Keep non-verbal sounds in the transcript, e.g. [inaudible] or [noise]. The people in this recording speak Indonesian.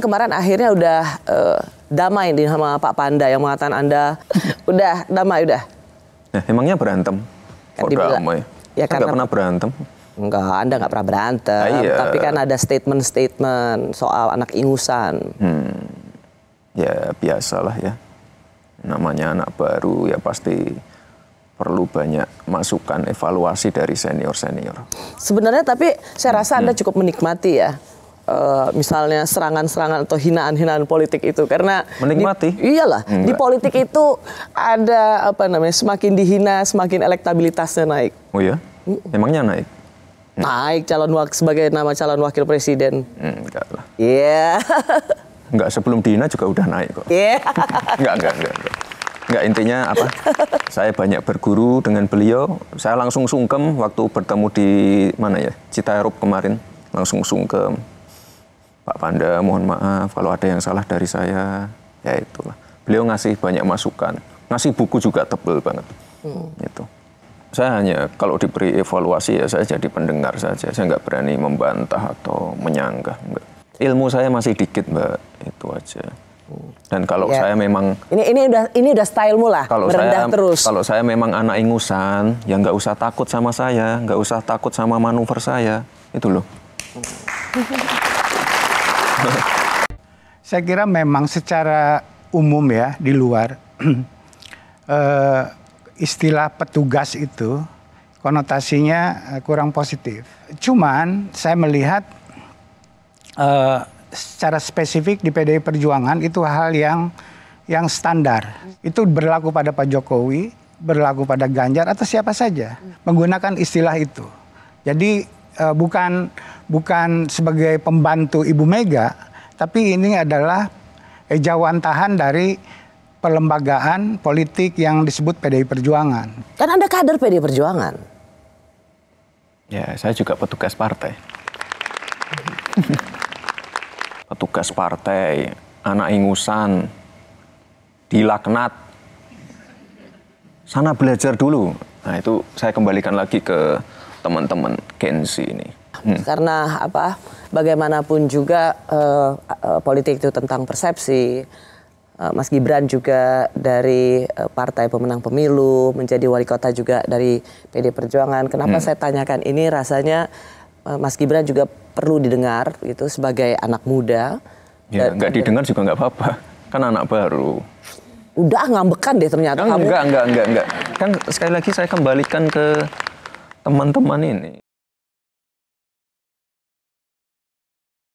Kemarin akhirnya udah uh, damai di sama Pak Panda yang mengatakan Anda [laughs] udah damai udah. Nah, emangnya berantem? Kan Kok damai? Ya kan karena pernah berantem. Enggak, Anda nggak pernah berantem. Ah, iya. Tapi kan ada statement-statement soal anak ingusan. Hmm. Ya biasalah ya. Namanya anak baru ya pasti perlu banyak masukan evaluasi dari senior-senior. Sebenarnya tapi saya rasa hmm. Anda cukup menikmati ya uh, misalnya serangan-serangan atau hinaan-hinaan politik itu karena menikmati. Di, iyalah, Enggak. Hmm. di politik itu ada apa namanya? semakin dihina semakin elektabilitasnya naik. Oh iya? Emangnya naik? Hmm. Naik calon wakil sebagai nama calon wakil presiden. Hmm, enggak lah. Iya. Yeah. [laughs] enggak sebelum dihina juga udah naik kok. Iya. Yeah. [laughs] enggak, enggak, enggak, enggak. intinya apa? [laughs] saya banyak berguru dengan beliau. Saya langsung sungkem waktu bertemu di mana ya? Citarup kemarin. Langsung sungkem Pak Panda mohon maaf kalau ada yang salah dari saya ya itulah beliau ngasih banyak masukan ngasih buku juga tebel banget hmm. itu saya hanya kalau diberi evaluasi ya saya jadi pendengar saja saya nggak berani membantah atau menyanggah enggak. ilmu saya masih dikit mbak itu aja hmm. dan kalau ya. saya memang ini ini udah ini udah stylemu lah kalau saya, terus. Kalau saya memang anak ingusan, ya nggak usah takut sama saya, nggak usah takut sama manuver saya, itu loh. Hmm. [laughs] [laughs] Saya kira memang secara umum ya di luar [clears throat] eh, istilah petugas itu konotasinya eh, kurang positif. Cuman saya melihat eh, secara spesifik di PDI Perjuangan itu hal yang yang standar. Itu berlaku pada Pak Jokowi, berlaku pada Ganjar atau siapa saja menggunakan istilah itu. Jadi uh, bukan bukan sebagai pembantu Ibu Mega, tapi ini adalah jauhan tahan dari pelembagaan politik yang disebut PDI Perjuangan. Kan Anda kader PDI Perjuangan. Ya, saya juga petugas partai. [laughs] petugas partai, anak ingusan, dilaknat. Sana belajar dulu. Nah, itu saya kembalikan lagi ke teman-teman Kenzi ini? Hmm. Karena apa? Bagaimanapun juga uh, uh, politik itu tentang persepsi. Uh, Mas Gibran juga dari uh, partai pemenang pemilu menjadi wali kota juga dari PD Perjuangan. Kenapa hmm. saya tanyakan ini? Rasanya uh, Mas Gibran juga perlu didengar itu sebagai anak muda. Ya, nggak didengar juga nggak apa-apa. Kan anak baru udah ngambekan deh ternyata enggak, kamu. Enggak, enggak, enggak, enggak. Kan sekali lagi saya kembalikan ke teman-teman ini.